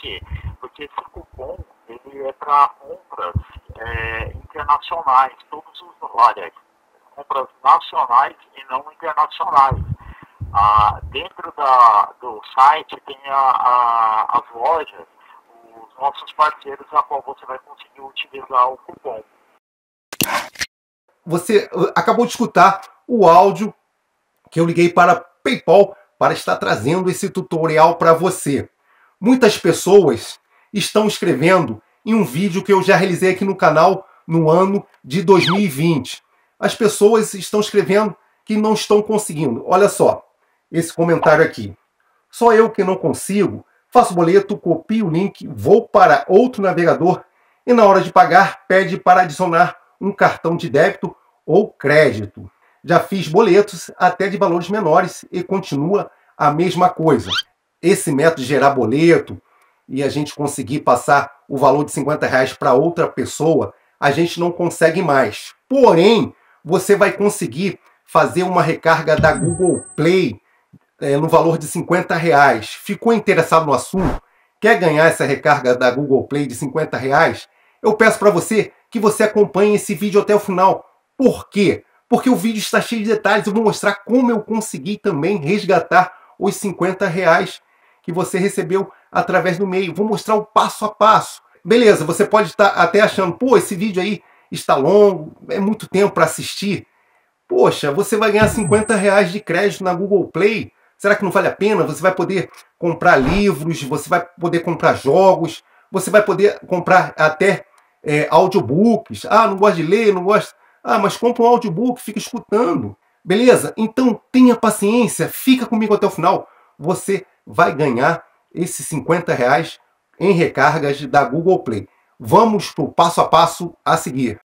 quê? Porque esse cupom ele é para compras é, internacionais, todos os lojas, compras nacionais e não internacionais. Ah, dentro da, do site tem a, a, as lojas, os nossos parceiros a qual você vai conseguir utilizar o cupom. Você uh, acabou de escutar o áudio que eu liguei para PayPal para estar trazendo esse tutorial para você. Muitas pessoas estão escrevendo em um vídeo que eu já realizei aqui no canal no ano de 2020. As pessoas estão escrevendo que não estão conseguindo. Olha só esse comentário aqui. Só eu que não consigo, faço boleto, copio o link, vou para outro navegador e na hora de pagar pede para adicionar um cartão de débito ou crédito. Já fiz boletos até de valores menores e continua a mesma coisa esse método de gerar boleto e a gente conseguir passar o valor de 50 reais para outra pessoa, a gente não consegue mais. Porém, você vai conseguir fazer uma recarga da Google Play é, no valor de 50 reais. Ficou interessado no assunto? Quer ganhar essa recarga da Google Play de 50 reais? Eu peço para você que você acompanhe esse vídeo até o final. Por quê? Porque o vídeo está cheio de detalhes. Eu vou mostrar como eu consegui também resgatar os 50 reais que você recebeu através do e-mail. Vou mostrar o passo a passo. Beleza, você pode estar até achando, pô, esse vídeo aí está longo, é muito tempo para assistir. Poxa, você vai ganhar 50 reais de crédito na Google Play. Será que não vale a pena? Você vai poder comprar livros, você vai poder comprar jogos, você vai poder comprar até é, audiobooks. Ah, não gosto de ler, não gosto. Ah, mas compra um audiobook, fica escutando. Beleza? Então tenha paciência, fica comigo até o final. Você vai ganhar esses 50 reais em recargas da Google Play. Vamos para o passo a passo a seguir.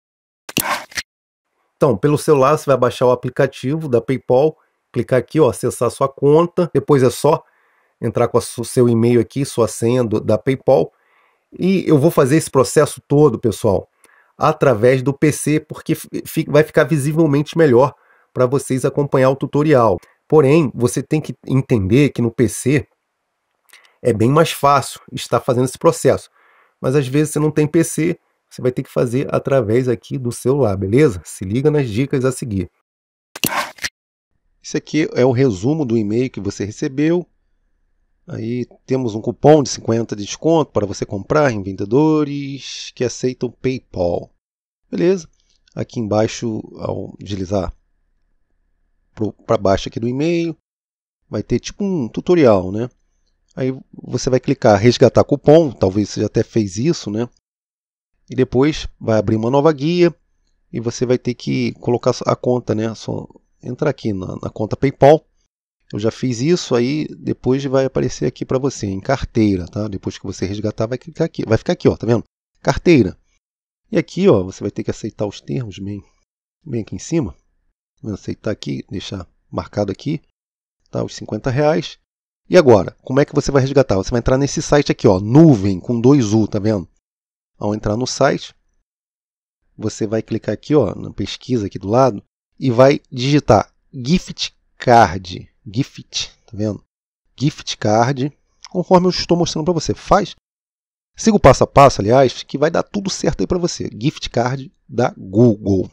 Então, pelo celular você vai baixar o aplicativo da PayPal, clicar aqui, ó, acessar sua conta. Depois é só entrar com o seu e-mail aqui, sua senha do, da PayPal. E eu vou fazer esse processo todo, pessoal, através do PC, porque vai ficar visivelmente melhor para vocês acompanhar o tutorial. Porém, você tem que entender que no PC é bem mais fácil estar fazendo esse processo. Mas às vezes você não tem PC, você vai ter que fazer através aqui do celular, beleza? Se liga nas dicas a seguir. Isso aqui é o resumo do e-mail que você recebeu. Aí temos um cupom de 50 de desconto para você comprar em vendedores que aceitam PayPal. Beleza? Aqui embaixo, ao deslizar para baixo aqui do e-mail, vai ter tipo um tutorial, né? Aí você vai clicar resgatar cupom, talvez você já até fez isso, né? E depois vai abrir uma nova guia e você vai ter que colocar a conta, né? Só entrar aqui na, na conta PayPal. Eu já fiz isso aí, depois vai aparecer aqui para você em carteira, tá? Depois que você resgatar, vai clicar aqui, vai ficar aqui, ó, tá vendo? Carteira. E aqui, ó, você vai ter que aceitar os termos bem, bem aqui em cima. Vou aceitar aqui, deixar marcado aqui, tá? Os 50 reais. E agora, como é que você vai resgatar? Você vai entrar nesse site aqui, ó, nuvem com 2U, tá vendo? Ao entrar no site, você vai clicar aqui, ó, na pesquisa aqui do lado e vai digitar gift card, gift, tá vendo? Gift card, conforme eu estou mostrando para você. Faz Siga o passo a passo, aliás, que vai dar tudo certo aí para você. Gift card da Google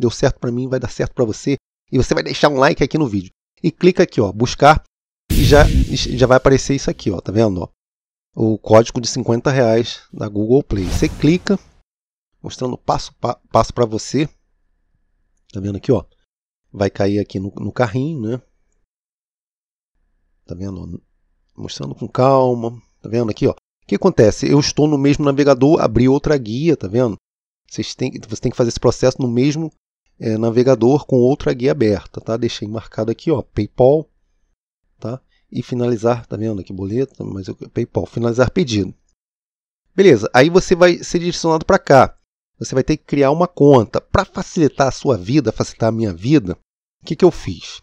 deu certo para mim, vai dar certo para você. E você vai deixar um like aqui no vídeo. E clica aqui, ó, buscar e já, já vai aparecer isso aqui, ó, tá vendo? Ó? O código de 50 reais da Google Play. Você clica, mostrando passo pa, passo para você. Tá vendo aqui, ó? Vai cair aqui no, no carrinho, né? Tá vendo? Mostrando com calma. Tá vendo aqui, ó? O que acontece? Eu estou no mesmo navegador, abri outra guia, tá vendo? Vocês têm, você tem que fazer esse processo no mesmo é, navegador com outra guia aberta, tá? Deixei marcado aqui, ó, PayPal, tá? E finalizar, tá vendo aqui boleto, mas eu, PayPal, finalizar pedido. Beleza, aí você vai ser direcionado para cá. Você vai ter que criar uma conta. Para facilitar a sua vida, facilitar a minha vida, o que, que eu fiz?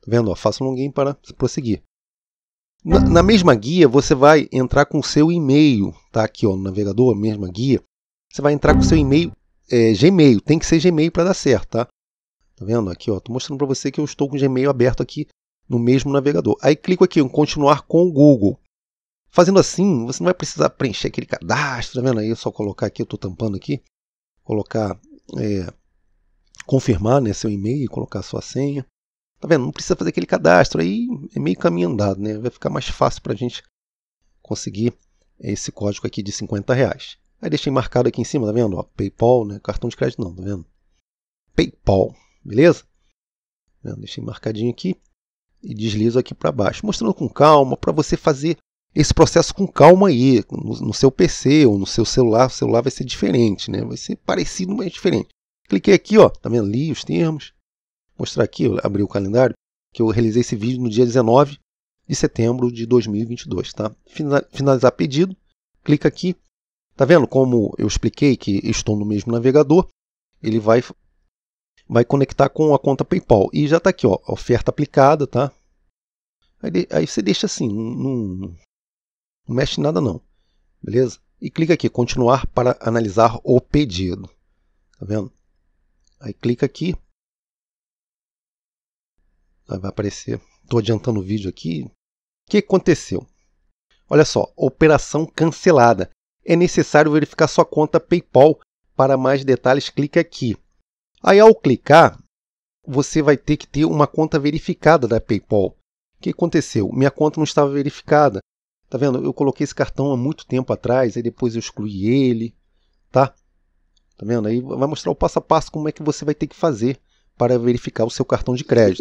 Tá vendo? Ó, faça login para prosseguir. Na, na, mesma guia, você vai entrar com o seu e-mail, tá aqui ó, no navegador, mesma guia. Você vai entrar com o seu e-mail é, Gmail, tem que ser Gmail para dar certo, tá? Tá vendo aqui, ó, tô mostrando para você que eu estou com o Gmail aberto aqui no mesmo navegador. Aí clico aqui em continuar com o Google. Fazendo assim, você não vai precisar preencher aquele cadastro, tá vendo aí? É só colocar aqui, eu estou tampando aqui, colocar, é, confirmar né, seu e-mail, colocar sua senha. Tá vendo? Não precisa fazer aquele cadastro, aí é meio caminho andado, né? Vai ficar mais fácil para a gente conseguir esse código aqui de 50 reais. Aí deixei marcado aqui em cima, tá vendo? Ó, PayPal, né? Cartão de crédito não, tá vendo? PayPal, beleza? Tá deixei marcadinho aqui e deslizo aqui para baixo, mostrando com calma para você fazer esse processo com calma aí, no, no, seu PC ou no seu celular, o celular vai ser diferente, né? Vai ser parecido, mas diferente. Cliquei aqui, ó, tá vendo? Li os termos. Mostrar aqui, eu abri o calendário, que eu realizei esse vídeo no dia 19 de setembro de 2022, tá? Finalizar pedido, clica aqui Tá vendo como eu expliquei que estou no mesmo navegador? Ele vai vai conectar com a conta PayPal e já está aqui, ó, oferta aplicada, tá? Aí, aí você deixa assim, não, não mexe nada não, beleza? E clica aqui, continuar para analisar o pedido, tá vendo? Aí clica aqui, aí vai aparecer. Estou adiantando o vídeo aqui. O que aconteceu? Olha só, operação cancelada é necessário verificar sua conta PayPal. Para mais detalhes, clique aqui. Aí, ao clicar, você vai ter que ter uma conta verificada da PayPal. O que aconteceu? Minha conta não estava verificada. Tá vendo? Eu coloquei esse cartão há muito tempo atrás, aí depois eu excluí ele, tá? Tá vendo? Aí vai mostrar o passo a passo como é que você vai ter que fazer para verificar o seu cartão de crédito.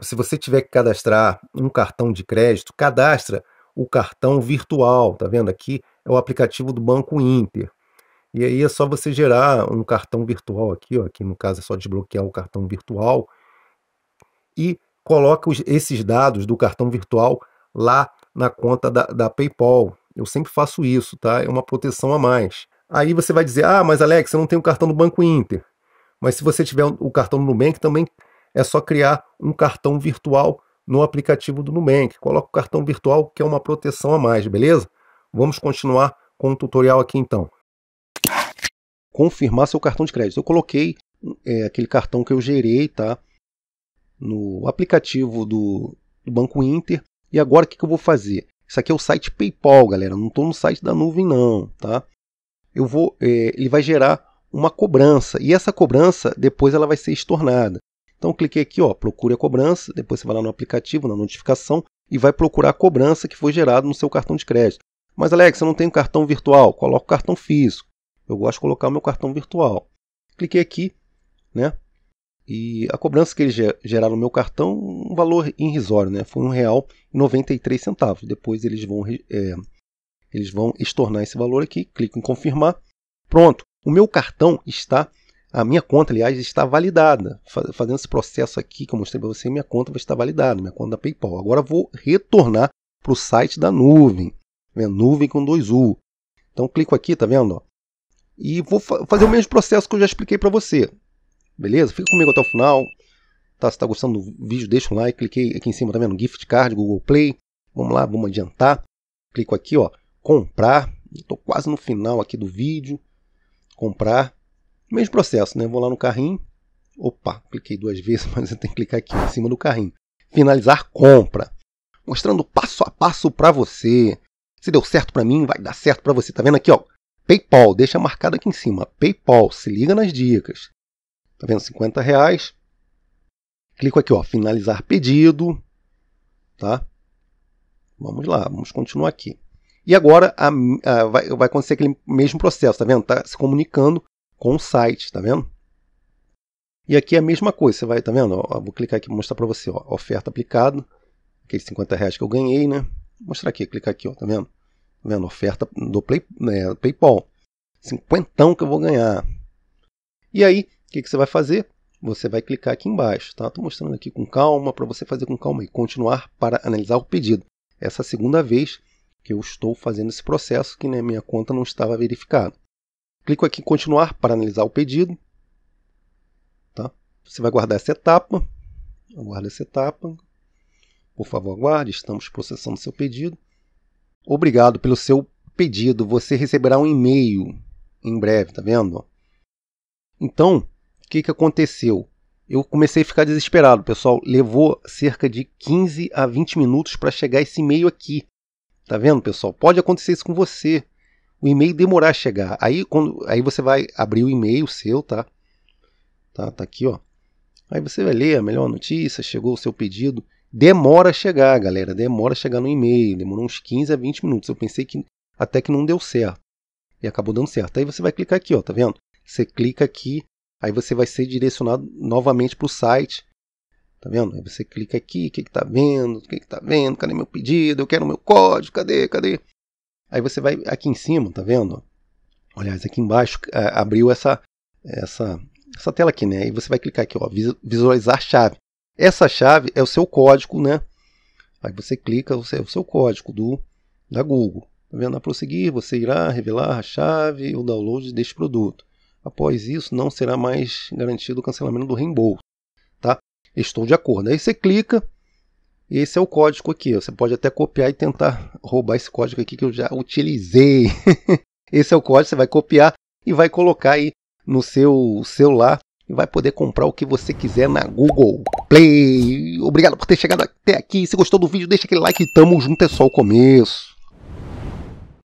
Se você tiver que cadastrar um cartão de crédito, cadastra o cartão virtual, tá vendo aqui? É o aplicativo do Banco Inter. E aí é só você gerar um cartão virtual aqui, ó, aqui no caso é só desbloquear o cartão virtual e coloca os, esses dados do cartão virtual lá na conta da, da PayPal. Eu sempre faço isso, tá? É uma proteção a mais. Aí você vai dizer, ah, mas Alex, eu não tenho o cartão do Banco Inter. Mas se você tiver o cartão do Nubank, também é só criar um cartão virtual no aplicativo do Nubank. Coloca o cartão virtual, que é uma proteção a mais, beleza? Vamos continuar com o tutorial aqui então. Confirmar seu cartão de crédito. Eu coloquei é, aquele cartão que eu gerei, tá? No aplicativo do, do Banco Inter. E agora o que, que eu vou fazer? Isso aqui é o site PayPal, galera. Não estou no site da nuvem, não, tá? Eu vou, é, ele vai gerar uma cobrança e essa cobrança depois ela vai ser estornada. Então cliquei aqui, ó, procure a cobrança, depois você vai lá no aplicativo, na notificação e vai procurar a cobrança que foi gerada no seu cartão de crédito. Mas Alex, eu não tenho cartão virtual, coloco cartão físico. Eu gosto de colocar o meu cartão virtual. Cliquei aqui, né? E a cobrança que eles geraram no meu cartão, um valor irrisório, né? Foi R$ 1,93. Depois eles vão, é, eles vão estornar esse valor aqui. Clico em confirmar. Pronto, o meu cartão está a minha conta, aliás, está validada. Fazendo esse processo aqui que eu mostrei para você, minha conta vai estar validada, minha conta da PayPal. Agora vou retornar para o site da nuvem, né? nuvem com dois U. Então clico aqui, tá vendo? E vou fa fazer o mesmo processo que eu já expliquei para você. Beleza? Fica comigo até o final. Tá, se está gostando do vídeo, deixa um like. Cliquei aqui em cima, tá vendo? Gift Card, Google Play. Vamos lá, vamos adiantar. Clico aqui, ó, comprar. Estou quase no final aqui do vídeo. Comprar mesmo processo, né? Vou lá no carrinho. Opa, cliquei duas vezes, mas eu tenho que clicar aqui em cima do carrinho. Finalizar compra. Mostrando passo a passo para você. Se deu certo para mim, vai dar certo para você. Tá vendo aqui, ó? PayPal, deixa marcado aqui em cima. PayPal, se liga nas dicas. Tá vendo? 50 reais. Clico aqui, ó, finalizar pedido. Tá? Vamos lá, vamos continuar aqui. E agora a, a, vai, vai acontecer aquele mesmo processo, tá vendo? Tá se comunicando com o site, tá vendo? E aqui é a mesma coisa, você vai, tá vendo? Ó, vou clicar aqui para mostrar para você, ó, oferta aplicado, aqueles 50 reais que eu ganhei, né? Vou mostrar aqui, clicar aqui, ó, tá vendo? Tá vendo? Oferta do Play, né, PayPal, cinquentão que eu vou ganhar. E aí, o que, que você vai fazer? Você vai clicar aqui embaixo, tá? Estou mostrando aqui com calma, para você fazer com calma e continuar para analisar o pedido. Essa é a segunda vez que eu estou fazendo esse processo, que né, minha conta não estava verificada. Clico aqui em continuar para analisar o pedido. Tá? Você vai guardar essa etapa. Aguarda essa etapa. Por favor, aguarde. Estamos processando seu pedido. Obrigado pelo seu pedido. Você receberá um e-mail em breve, tá vendo? Então, o que, que aconteceu? Eu comecei a ficar desesperado, pessoal. Levou cerca de 15 a 20 minutos para chegar esse e-mail aqui. Tá vendo, pessoal? Pode acontecer isso com você o e-mail demorar a chegar. Aí, quando, aí você vai abrir o e-mail seu, tá? tá? Tá aqui, ó. Aí você vai ler a melhor notícia, chegou o seu pedido. Demora a chegar, galera. Demora a chegar no e-mail. Demorou uns 15 a 20 minutos. Eu pensei que até que não deu certo. E acabou dando certo. Aí você vai clicar aqui, ó, tá vendo? Você clica aqui, aí você vai ser direcionado novamente para o site. Tá vendo? Aí você clica aqui, o que, que tá vendo? O que, que tá vendo? Cadê meu pedido? Eu quero meu código, cadê? Cadê? Aí você vai aqui em cima, tá vendo? Aliás, aqui embaixo é, abriu essa, essa, essa tela aqui, né? E você vai clicar aqui, ó, visualizar chave. Essa chave é o seu código, né? Aí você clica, você, é o seu código do da Google. Tá vendo? A prosseguir, você irá revelar a chave e o download deste produto. Após isso, não será mais garantido o cancelamento do reembolso. Tá? Estou de acordo. Aí você clica, e esse é o código aqui. Você pode até copiar e tentar roubar esse código aqui que eu já utilizei. esse é o código, você vai copiar e vai colocar aí no seu celular e vai poder comprar o que você quiser na Google Play. Obrigado por ter chegado até aqui. Se gostou do vídeo, deixa aquele like. Tamo junto, é só o começo.